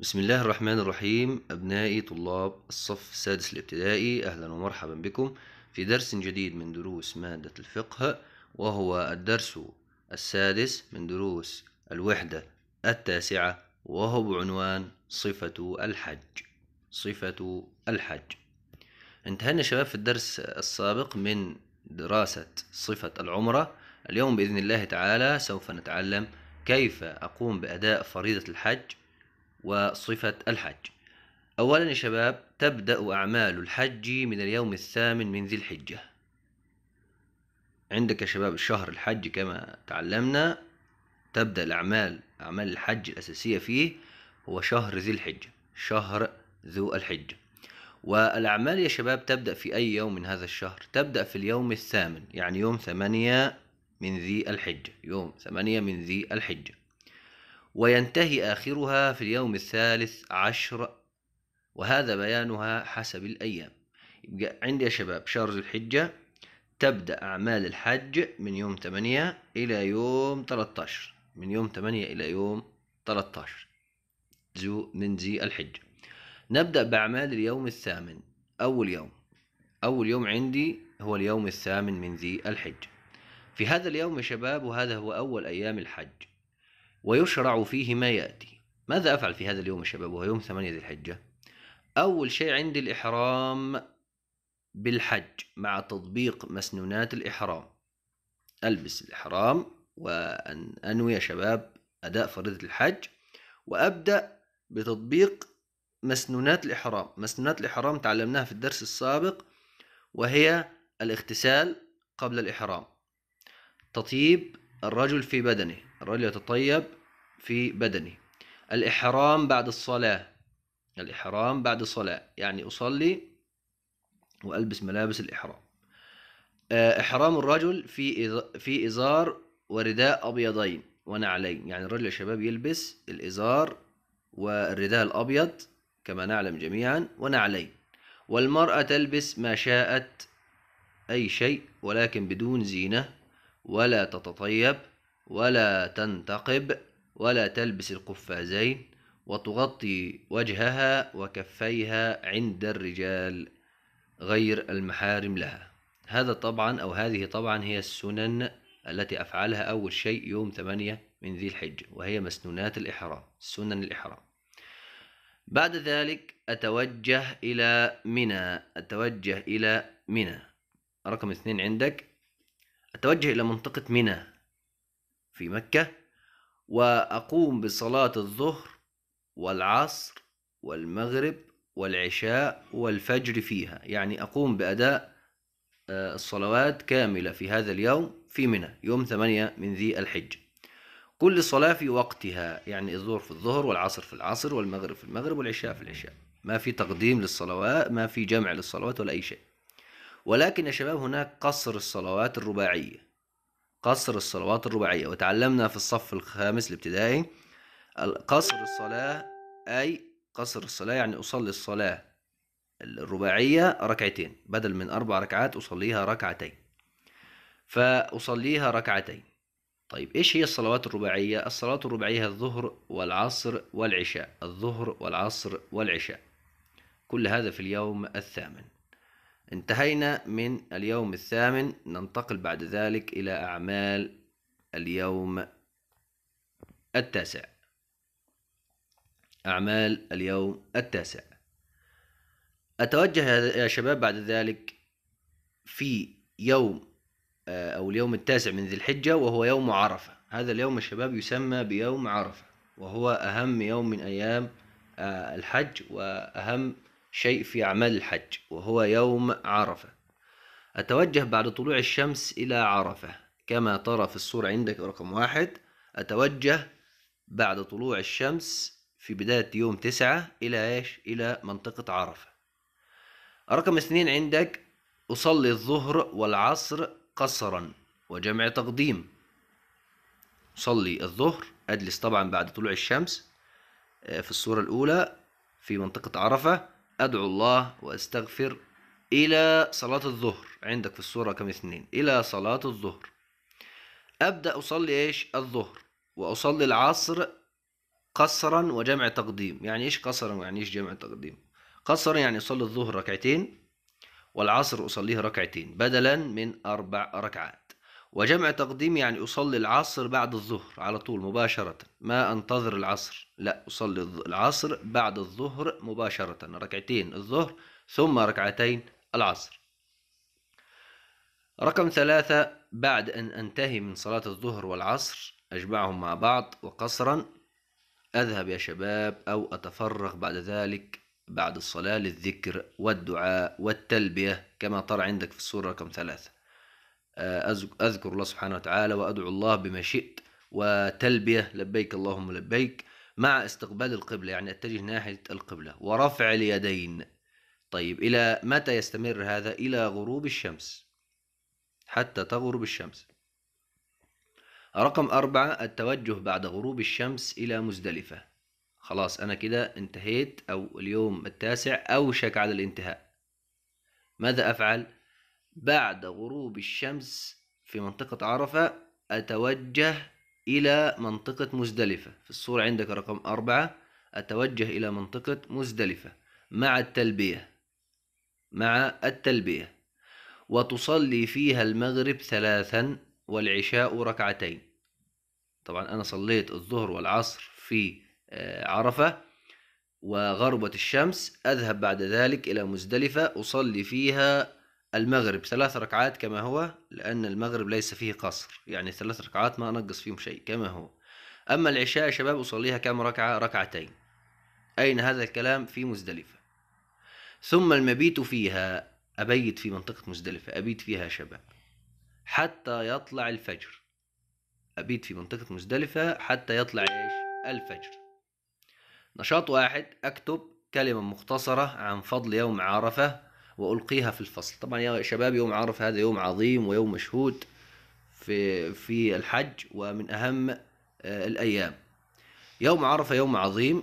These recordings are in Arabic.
بسم الله الرحمن الرحيم أبنائي طلاب الصف السادس الابتدائي أهلا ومرحبا بكم في درس جديد من دروس مادة الفقه وهو الدرس السادس من دروس الوحدة التاسعة وهو بعنوان صفة الحج صفة الحج انتهينا شباب في الدرس السابق من دراسة صفة العمرة اليوم بإذن الله تعالى سوف نتعلم كيف أقوم بأداء فريضة الحج وصفة الحج أولا يا شباب تبدأ أعمال الحج من اليوم الثامن من ذي الحجة عندك يا شباب الشهر الحج كما تعلمنا تبدأ الأعمال أعمال الحج الأساسية فيه هو شهر ذي الحجة شهر ذو الحجة والأعمال يا شباب تبدأ في أي يوم من هذا الشهر تبدأ في اليوم الثامن يعني يوم ثمانية من ذي الحجة يوم ثمانية من ذي الحجة وينتهي آخرها في اليوم الثالث عشر وهذا بيانها حسب الأيام يبقى عندي يا شباب شهر ذو الحجة تبدأ أعمال الحج من يوم 8 إلى يوم 13 من يوم 8 إلى يوم 13 ذو من ذي الحجة نبدأ بأعمال اليوم الثامن أول يوم أول يوم عندي هو اليوم الثامن من ذي الحج في هذا اليوم يا شباب وهذا هو أول أيام الحج ويشرع فيه ما يأتي ماذا أفعل في هذا اليوم يا شباب وهو يوم ثمانية ذي الحجة أول شيء عندي الإحرام بالحج مع تطبيق مسنونات الإحرام ألبس الإحرام وأن أنوي يا شباب أداء فريضة الحج وأبدأ بتطبيق مسنونات الإحرام مسنونات الإحرام تعلمناها في الدرس السابق وهي الاغتسال قبل الإحرام تطيب الرجل في بدنه الرجل يتطيب في بدنه الإحرام بعد الصلاة الإحرام بعد الصلاة يعني أصلي وألبس ملابس الإحرام آه، إحرام الرجل في في إزار ورداء أبيضين ونعلين يعني الرجل يا شباب يلبس الإزار والرداء الأبيض كما نعلم جميعا ونعلين والمرأة تلبس ما شاءت أي شيء ولكن بدون زينة ولا تتطيب ولا تنتقب ولا تلبس القفازين وتغطي وجهها وكفيها عند الرجال غير المحارم لها هذا طبعا أو هذه طبعا هي السنن التي أفعلها أول شيء يوم ثمانية من ذي الحجة وهي مسنونات الإحرام سنن الإحرام بعد ذلك أتوجه إلى منى أتوجه إلى منى رقم اثنين عندك أتوجه إلى منطقة منى في مكة وأقوم بصلاة الظهر والعصر والمغرب والعشاء والفجر فيها يعني أقوم بأداء آه، الصلوات كاملة في هذا اليوم في منى يوم ثمانية من ذي الحجة كل صلاة في وقتها يعني الظهر في الظهر والعصر في العصر والمغرب في المغرب والعشاء في العشاء ما في تقديم للصلوات ما في جمع للصلوات ولا أي شيء ولكن يا شباب هناك قصر الصلوات الرباعية قصر الصلوات الرباعية وتعلمنا في الصف الخامس الابتدائي قصر الصلاة أي قصر الصلاة يعني أصلي الصلاة الرباعية ركعتين بدل من أربع ركعات أصليها ركعتين فأصليها ركعتين طيب إيش هي الصلوات الرباعية؟ الصلوات الرباعية الظهر والعصر والعشاء الظهر والعصر والعشاء كل هذا في اليوم الثامن انتهينا من اليوم الثامن ننتقل بعد ذلك إلى أعمال اليوم التاسع أعمال اليوم التاسع أتوجه يا شباب بعد ذلك في يوم آه، أو اليوم التاسع من ذي الحجة وهو يوم عرفة هذا اليوم الشباب يسمى بيوم عرفة وهو أهم يوم من أيام آه، الحج وأهم شيء في أعمال الحج وهو يوم عرفة أتوجه بعد طلوع الشمس إلى عرفة كما ترى في الصورة عندك رقم واحد أتوجه بعد طلوع الشمس في بداية يوم تسعة إلى إيش؟ إلى منطقة عرفة رقم اثنين عندك أصلي الظهر والعصر قصرا وجمع تقديم أصلي الظهر أجلس طبعا بعد طلوع الشمس آه، في الصورة الأولى في منطقة عرفة أدعو الله وأستغفر إلى صلاة الظهر عندك في الصورة كم اثنين إلى صلاة الظهر أبدأ أصلي إيش الظهر وأصلي العصر قصرا وجمع تقديم يعني إيش قصرا ويعني إيش جمع تقديم قصرا يعني أصلي الظهر ركعتين والعصر أصليه ركعتين بدلا من أربع ركعات وجمع تقديم يعني أصلي العصر بعد الظهر على طول مباشرة ما أنتظر العصر لا أصلي العصر بعد الظهر مباشرة ركعتين الظهر ثم ركعتين العصر رقم ثلاثة بعد أن أنتهي من صلاة الظهر والعصر أجمعهم مع بعض وقصرا أذهب يا شباب أو أتفرغ بعد ذلك بعد الصلاة للذكر والدعاء والتلبية كما ترى عندك في الصورة رقم ثلاثة آه، أذكر الله سبحانه وتعالى وأدعو الله بما شئت وتلبية لبيك اللهم لبيك مع استقبال القبلة يعني أتجه ناحية القبلة ورفع اليدين طيب إلى متى يستمر هذا إلى غروب الشمس حتى تغرب الشمس رقم أربعة التوجه بعد غروب الشمس إلى مزدلفة خلاص أنا كده انتهيت أو اليوم التاسع أوشك على الانتهاء ماذا أفعل؟ بعد غروب الشمس في منطقة عرفة أتوجه إلى منطقة مزدلفة في الصورة عندك رقم أربعة أتوجه إلى منطقة مزدلفة مع التلبية مع التلبية وتصلي فيها المغرب ثلاثا والعشاء ركعتين طبعا أنا صليت الظهر والعصر في آه، عرفة وغربت الشمس أذهب بعد ذلك إلى مزدلفة أصلي فيها المغرب ثلاث ركعات كما هو لأن المغرب ليس فيه قصر يعني ثلاث ركعات ما أنقص فيهم شيء كما هو أما العشاء يا شباب أصليها كم ركعة ركعتين أين هذا الكلام في مزدلفة ثم المبيت فيها أبيت في منطقة مزدلفة أبيت فيها شباب حتى يطلع الفجر أبيت في منطقة مزدلفة حتى يطلع إيش الفجر نشاط واحد أكتب كلمة مختصرة عن فضل يوم عرفة وألقيها في الفصل طبعا يا شباب يوم عرف هذا يوم عظيم ويوم مشهود في في الحج ومن أهم آه، الأيام يوم عرفة يوم عظيم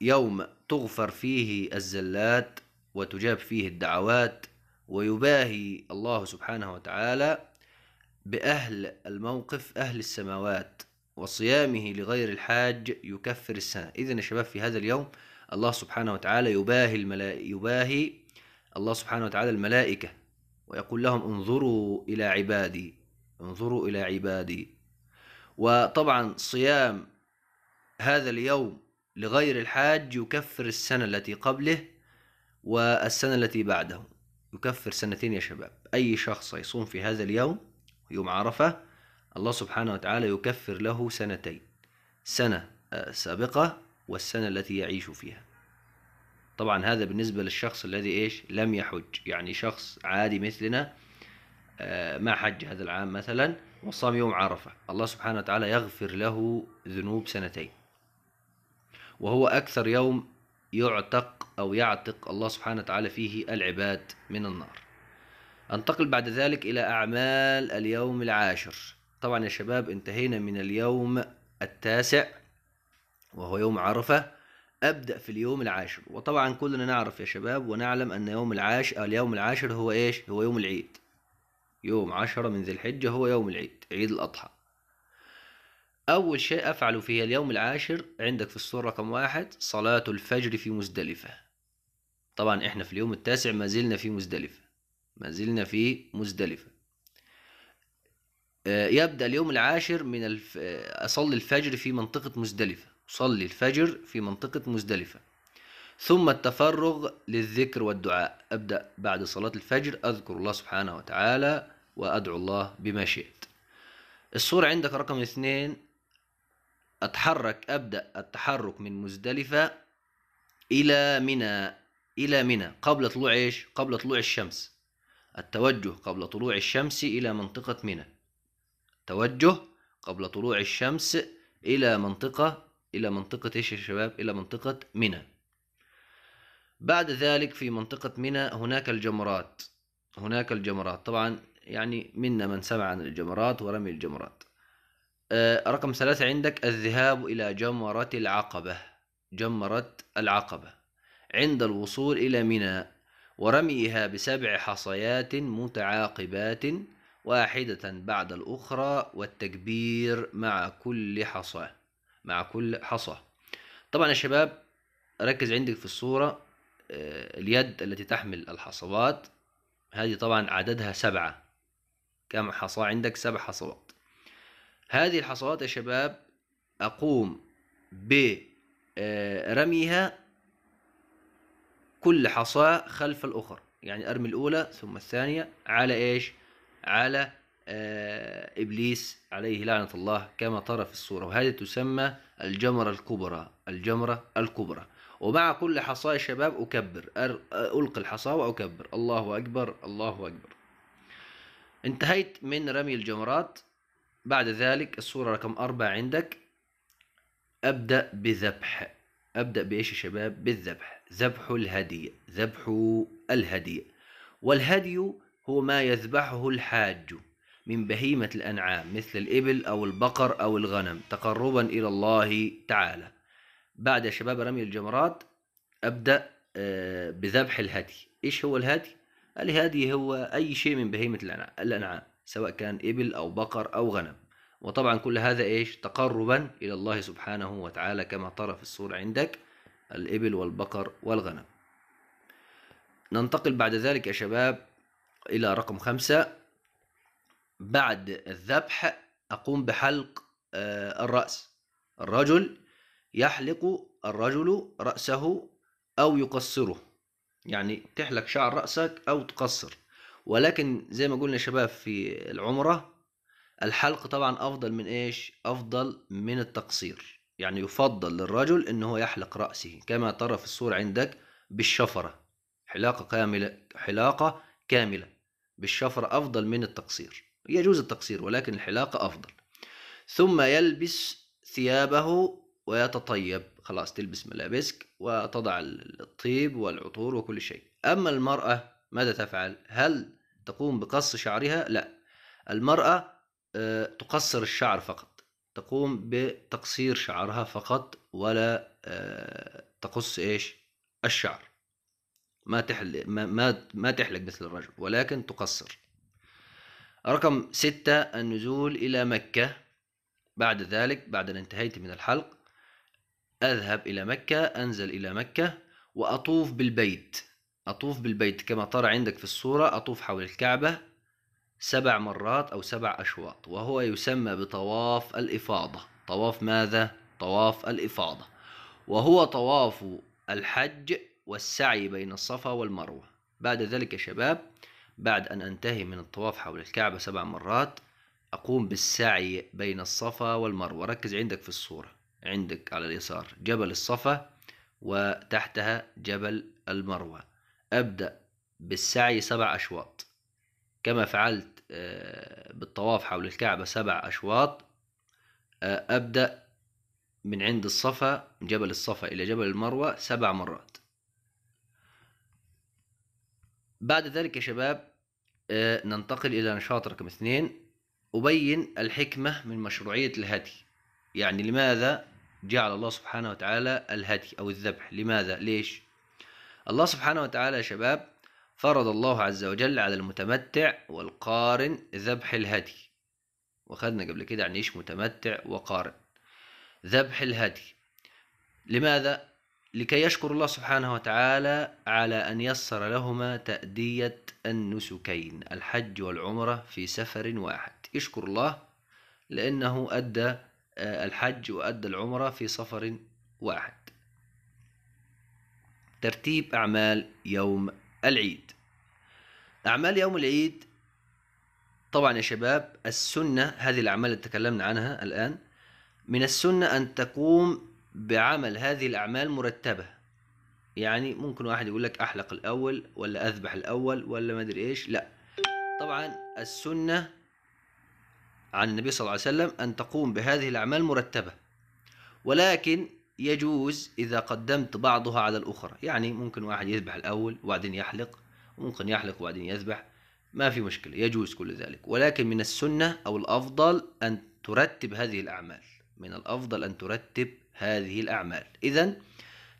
يوم تغفر فيه الزلات وتجاب فيه الدعوات ويباهي الله سبحانه وتعالى بأهل الموقف أهل السماوات وصيامه لغير الحاج يكفر السنة إذا يا شباب في هذا اليوم الله سبحانه وتعالى يباهي, الملا... يباهي الله سبحانه وتعالى الملائكة ويقول لهم انظروا إلى عبادي انظروا إلى عبادي وطبعا صيام هذا اليوم لغير الحاج يكفر السنة التي قبله والسنة التي بعده يكفر سنتين يا شباب أي شخص يصوم في هذا اليوم يوم عرفة الله سبحانه وتعالى يكفر له سنتين سنة آه، سابقة والسنة التي يعيش فيها طبعا هذا بالنسبة للشخص الذي ايش لم يحج يعني شخص عادي مثلنا آه، ما حج هذا العام مثلا وصام يوم عرفة الله سبحانه وتعالى يغفر له ذنوب سنتين وهو أكثر يوم يعتق أو يعتق الله سبحانه وتعالى فيه العباد من النار أنتقل بعد ذلك إلى أعمال اليوم العاشر طبعا يا شباب انتهينا من اليوم التاسع وهو يوم عرفة ابدا في اليوم العاشر وطبعا كلنا نعرف يا شباب ونعلم ان يوم العاشر اليوم العاشر هو ايش هو يوم العيد يوم عشرة من ذي الحجة هو يوم العيد عيد الأضحى أول شيء أفعل في اليوم العاشر عندك في الصورة رقم واحد صلاة الفجر في مزدلفة طبعا إحنا في اليوم التاسع ما زلنا في مزدلفة ما زلنا في مزدلفة آه، يبدأ اليوم العاشر من الف... آه، أصلي الفجر في منطقة مزدلفة صلي الفجر في منطقة مزدلفة ثم التفرغ للذكر والدعاء أبدأ بعد صلاة الفجر أذكر الله سبحانه وتعالى وأدعو الله بما شئت الصورة عندك رقم اثنين أتحرك أبدأ التحرك من مزدلفة إلى منى إلى منى قبل طلوع إيش؟ قبل طلوع الشمس التوجه قبل طلوع الشمس إلى منطقة منى توجه قبل طلوع الشمس إلى منطقة إلى منطقة إيش يا شباب إلى منطقة منى بعد ذلك في منطقة منى هناك الجمرات هناك الجمرات طبعا يعني منا من سمع عن الجمرات ورمي الجمرات آه، رقم ثلاثة عندك الذهاب إلى جمرة العقبة جمرة العقبة عند الوصول إلى منى ورميها بسبع حصيات متعاقبات واحدة بعد الأخرى والتكبير مع كل حصاه مع كل حصى طبعا يا شباب ركز عندك في الصورة آه، اليد التي تحمل الحصوات هذه طبعا عددها سبعة كم حصى عندك سبع حصوات هذه الحصوات يا شباب أقوم برميها آه، كل حصاة خلف الأخر يعني أرمي الأولى ثم الثانية على إيش على آه، إبليس عليه لعنة الله كما ترى في الصورة وهذه تسمى الجمرة الكبرى الجمرة الكبرى ومع كل حصاة شباب أكبر ألقي الحصاة وأكبر الله أكبر الله أكبر انتهيت من رمي الجمرات بعد ذلك الصورة رقم أربعة عندك أبدأ بذبح أبدأ بإيش يا شباب بالذبح ذبح الهدي ذبح الهدي والهدي هو ما يذبحه الحاج من بهيمة الأنعام مثل الإبل أو البقر أو الغنم تقربا إلى الله تعالى بعد يا شباب رمي الجمرات أبدأ آه، بذبح الهدي إيش هو الهدي؟ الهدي هو أي شيء من بهيمة الأنعام سواء كان إبل أو بقر أو غنم وطبعا كل هذا إيش؟ تقربا إلى الله سبحانه وتعالى كما ترى في الصورة عندك الإبل والبقر والغنم ننتقل بعد ذلك يا شباب إلى رقم خمسة بعد الذبح أقوم بحلق آه، الرأس الرجل يحلق الرجل رأسه أو يقصره يعني تحلق شعر رأسك أو تقصر ولكن زي ما قلنا شباب في العمرة الحلق طبعا أفضل من إيش أفضل من التقصير يعني يفضل للرجل إن هو يحلق رأسه كما ترى في الصورة عندك بالشفرة حلاقة كاملة حلاقة كاملة بالشفرة أفضل من التقصير يجوز التقصير ولكن الحلاقة أفضل ثم يلبس ثيابه ويتطيب خلاص تلبس ملابسك وتضع الطيب والعطور وكل شيء أما المرأة ماذا تفعل هل تقوم بقص شعرها لا المرأة آه، تقصر الشعر فقط تقوم بتقصير شعرها فقط ولا آه، تقص ايش الشعر ما تحل ما ما تحلق مثل الرجل ولكن تقصر رقم ستة النزول إلى مكة بعد ذلك بعد أن انتهيت من الحلق أذهب إلى مكة أنزل إلى مكة وأطوف بالبيت أطوف بالبيت كما ترى عندك في الصورة أطوف حول الكعبة سبع مرات أو سبع أشواط وهو يسمى بطواف الإفاضة طواف ماذا؟ طواف الإفاضة وهو طواف الحج والسعي بين الصفا والمروة بعد ذلك يا شباب بعد أن أنتهي من الطواف حول الكعبة سبع مرات أقوم بالسعي بين الصفا والمروة ركز عندك في الصورة عندك على اليسار جبل الصفا وتحتها جبل المروة أبدأ بالسعي سبع أشواط كما فعلت آه، بالطواف حول الكعبة سبع أشواط آه، أبدأ من عند الصفا من جبل الصفا إلى جبل المروة سبع مرات بعد ذلك يا شباب آه، ننتقل إلى نشاط رقم اثنين أبين الحكمة من مشروعية الهدي يعني لماذا جعل الله سبحانه وتعالى الهدي أو الذبح لماذا ليش الله سبحانه وتعالى يا شباب فرض الله عز وجل على المتمتع والقارن ذبح الهدي وخدنا قبل كده عن ايش متمتع وقارن ذبح الهدي لماذا لكي يشكر الله سبحانه وتعالى على أن يسر لهما تأدية النسكين الحج والعمرة في سفر واحد يشكر الله لأنه أدى آه، الحج وأدى العمرة في سفر واحد ترتيب أعمال يوم العيد أعمال يوم العيد طبعا يا شباب السنة هذه الأعمال اللي تكلمنا عنها الآن من السنة أن تقوم بعمل هذه الأعمال مرتبة يعني ممكن واحد يقول لك أحلق الأول ولا أذبح الأول ولا ما أدري إيش لا طبعا السنة عن النبي صلى الله عليه وسلم أن تقوم بهذه الأعمال مرتبة ولكن يجوز إذا قدمت بعضها على الأخرى يعني ممكن واحد يذبح الأول وبعدين يحلق وممكن يحلق وبعدين يذبح ما في مشكلة يجوز كل ذلك ولكن من السنة أو الأفضل أن ترتب هذه الأعمال من الأفضل أن ترتب هذه الأعمال إذا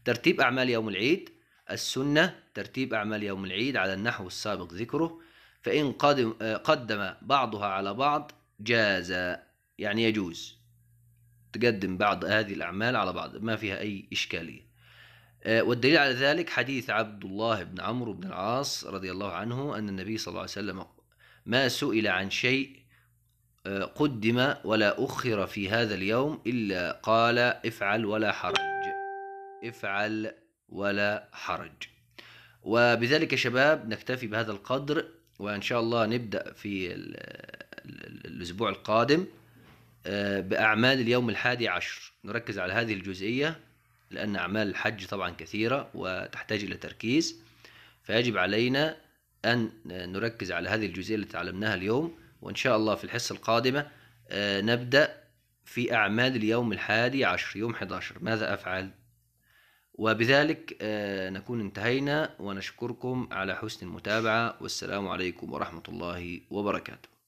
ترتيب أعمال يوم العيد السنة ترتيب أعمال يوم العيد على النحو السابق ذكره فإن قدم, قدم بعضها على بعض جاز يعني يجوز تقدم بعض هذه الأعمال على بعض ما فيها أي إشكالية آه، والدليل على ذلك حديث عبد الله بن عمرو بن العاص رضي الله عنه أن النبي صلى الله عليه وسلم ما سئل عن شيء قدم ولا أخر في هذا اليوم إلا قال افعل ولا حرج افعل ولا حرج وبذلك شباب نكتفي بهذا القدر وإن شاء الله نبدأ في الأسبوع القادم آه، بأعمال اليوم الحادي عشر نركز على هذه الجزئية لأن أعمال الحج طبعا كثيرة وتحتاج إلى تركيز فيجب علينا أن نركز على هذه الجزئية التي تعلمناها اليوم وإن شاء الله في الحصة القادمة آه، نبدأ في أعمال اليوم الحادي عشر يوم 11 ماذا أفعل؟ وبذلك آه، نكون انتهينا ونشكركم على حسن المتابعة والسلام عليكم ورحمة الله وبركاته